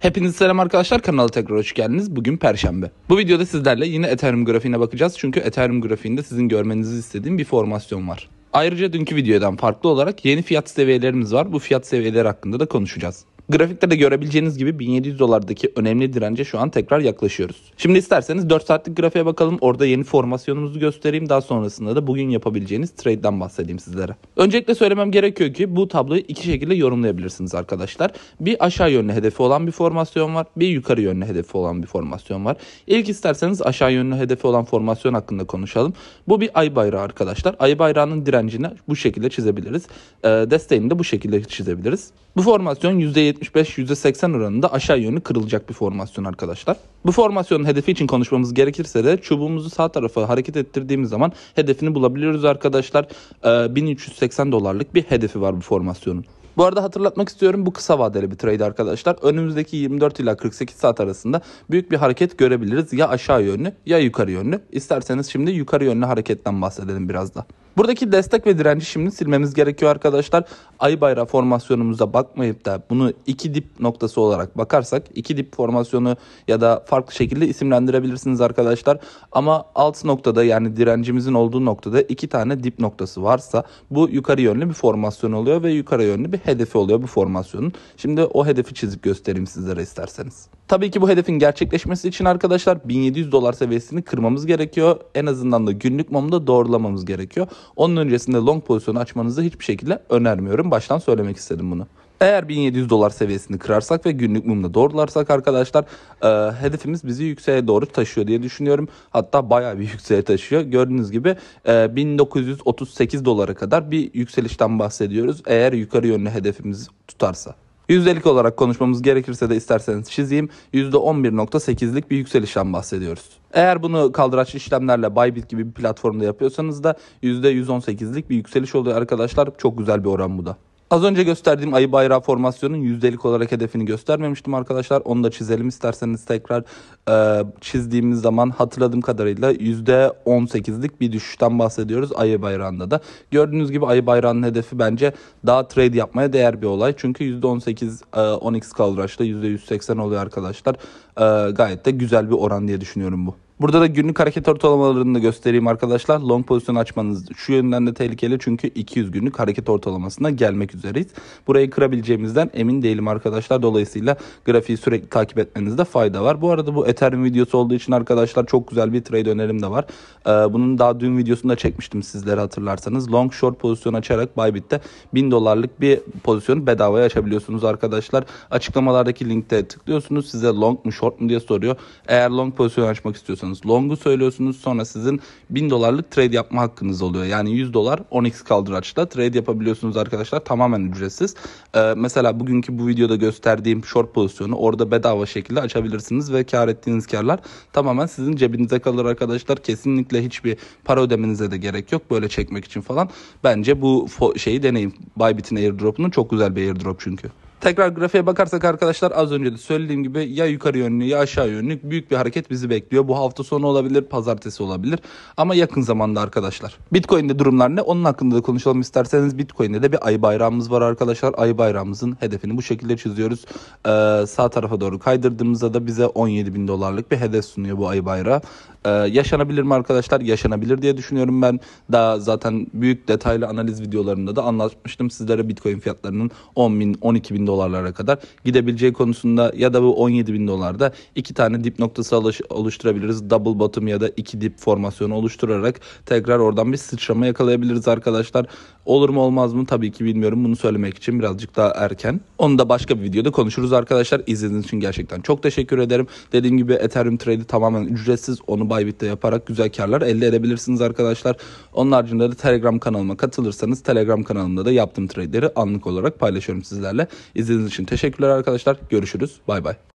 Hepiniz selam arkadaşlar kanala tekrar hoş geldiniz. Bugün Perşembe. Bu videoda sizlerle yine Ethereum grafiğine bakacağız. Çünkü Ethereum grafiğinde sizin görmenizi istediğim bir formasyon var. Ayrıca dünkü videodan farklı olarak yeni fiyat seviyelerimiz var. Bu fiyat seviyeleri hakkında da konuşacağız. Grafikte de görebileceğiniz gibi 1700 dolardaki önemli dirence şu an tekrar yaklaşıyoruz. Şimdi isterseniz 4 saatlik grafiğe bakalım. Orada yeni formasyonumuzu göstereyim. Daha sonrasında da bugün yapabileceğiniz trade'den bahsedeyim sizlere. Öncelikle söylemem gerekiyor ki bu tabloyu iki şekilde yorumlayabilirsiniz arkadaşlar. Bir aşağı yönlü hedefi olan bir formasyon var. Bir yukarı yönlü hedefi olan bir formasyon var. İlk isterseniz aşağı yönlü hedefi olan formasyon hakkında konuşalım. Bu bir ay bayrağı arkadaşlar. Ay bayrağının direncini bu şekilde çizebiliriz. Ee, desteğini de bu şekilde çizebiliriz. Bu formasyon %70 %75-%80 oranında aşağı yönlü kırılacak bir formasyon arkadaşlar. Bu formasyonun hedefi için konuşmamız gerekirse de çubuğumuzu sağ tarafa hareket ettirdiğimiz zaman hedefini bulabiliyoruz arkadaşlar. Ee, 1380 dolarlık bir hedefi var bu formasyonun. Bu arada hatırlatmak istiyorum bu kısa vadeli bir trade arkadaşlar. Önümüzdeki 24 ila 48 saat arasında büyük bir hareket görebiliriz. Ya aşağı yönlü ya yukarı yönlü. İsterseniz şimdi yukarı yönlü hareketten bahsedelim biraz da. Buradaki destek ve direnci şimdi silmemiz gerekiyor arkadaşlar. Ay bayrağı formasyonumuza bakmayıp da bunu iki dip noktası olarak bakarsak iki dip formasyonu ya da farklı şekilde isimlendirebilirsiniz arkadaşlar. Ama alt noktada yani direncimizin olduğu noktada iki tane dip noktası varsa bu yukarı yönlü bir formasyon oluyor ve yukarı yönlü bir hedefi oluyor bu formasyonun. Şimdi o hedefi çizip göstereyim sizlere isterseniz. Tabii ki bu hedefin gerçekleşmesi için arkadaşlar 1700 dolar seviyesini kırmamız gerekiyor. En azından da günlük mumda doğrulamamız gerekiyor. Onun öncesinde long pozisyonu açmanızı hiçbir şekilde önermiyorum. Baştan söylemek istedim bunu. Eğer 1700 dolar seviyesini kırarsak ve günlük mumda doğrularsak arkadaşlar e, hedefimiz bizi yükseğe doğru taşıyor diye düşünüyorum. Hatta bayağı bir yükseğe taşıyor. Gördüğünüz gibi e, 1938 dolara kadar bir yükselişten bahsediyoruz. Eğer yukarı yönlü hedefimiz tutarsa. Yüzdelik olarak konuşmamız gerekirse de isterseniz çizeyim. %11.8'lik bir yükselişten bahsediyoruz. Eğer bunu kaldıraçlı işlemlerle Bybit gibi bir platformda yapıyorsanız da %118'lik bir yükseliş oluyor arkadaşlar. Çok güzel bir oran bu da. Az önce gösterdiğim ayı bayrağı formasyonun yüzdelik olarak hedefini göstermemiştim arkadaşlar. Onu da çizelim isterseniz tekrar e, çizdiğimiz zaman hatırladığım kadarıyla yüzde %18'lik bir düşüşten bahsediyoruz ayı bayrağında da. Gördüğünüz gibi ayı bayrağının hedefi bence daha trade yapmaya değer bir olay. Çünkü yüzde %18 e, 10x kaldıraçta %180 oluyor arkadaşlar. E, gayet de güzel bir oran diye düşünüyorum bu. Burada da günlük hareket ortalamalarını da göstereyim arkadaşlar. Long pozisyon açmanız şu yönden de tehlikeli çünkü 200 günlük hareket ortalamasına gelmek üzereyiz. Burayı kırabileceğimizden emin değilim arkadaşlar. Dolayısıyla grafiği sürekli takip etmenizde fayda var. Bu arada bu Ethereum videosu olduğu için arkadaşlar çok güzel bir trade önerim de var. Ee, bunun daha dün videosunda çekmiştim sizlere hatırlarsanız. Long short pozisyon açarak Bybit'te 1000 dolarlık bir pozisyonu bedavaya açabiliyorsunuz arkadaşlar. Açıklamalardaki linkte tıklıyorsunuz. Size long mu short mu diye soruyor. Eğer long pozisyon açmak istiyorsanız alıyorsanız long'u söylüyorsunuz sonra sizin 1000 dolarlık trade yapma hakkınız oluyor. Yani 100 dolar 10x kaldıraçla trade yapabiliyorsunuz arkadaşlar tamamen ücretsiz. Ee, mesela bugünkü bu videoda gösterdiğim short pozisyonu orada bedava şekilde açabilirsiniz ve kar ettiğiniz karlar tamamen sizin cebinize kalır arkadaşlar. Kesinlikle hiçbir para ödemenize de gerek yok böyle çekmek için falan. Bence bu şeyi deneyin. Bybit'in airdrop'unu çok güzel bir airdrop çünkü. Tekrar grafiğe bakarsak arkadaşlar az önce de söylediğim gibi ya yukarı yönlü ya aşağı yönlü büyük bir hareket bizi bekliyor. Bu hafta sonu olabilir, pazartesi olabilir ama yakın zamanda arkadaşlar. Bitcoin'de durumlar ne? Onun hakkında da konuşalım isterseniz. Bitcoin'de de bir ay bayrağımız var arkadaşlar. Ay bayrağımızın hedefini bu şekilde çiziyoruz. Ee, sağ tarafa doğru kaydırdığımızda da bize 17 bin dolarlık bir hedef sunuyor bu ay bayrağı. Ee, yaşanabilir mi arkadaşlar? Yaşanabilir diye düşünüyorum ben. Daha zaten büyük detaylı analiz videolarında da anlatmıştım sizlere Bitcoin fiyatlarının 10 bin 12 bin dolarlara kadar gidebileceği konusunda ya da bu 17 bin dolarda iki tane dip noktası oluşturabiliriz. Double bottom ya da iki dip formasyonu oluşturarak tekrar oradan bir sıçrama yakalayabiliriz arkadaşlar. Olur mu olmaz mı tabii ki bilmiyorum. Bunu söylemek için birazcık daha erken. Onu da başka bir videoda konuşuruz arkadaşlar. İzlediğiniz için gerçekten çok teşekkür ederim. Dediğim gibi Ethereum trade'i tamamen ücretsiz. Onu uygulamasını Bybit'te yaparak güzel karlar elde edebilirsiniz arkadaşlar. Onun haricinde de Telegram kanalıma katılırsanız Telegram kanalımda da yaptığım trade'leri anlık olarak paylaşıyorum sizlerle. İzlediğiniz için teşekkürler arkadaşlar. Görüşürüz. Bay bay.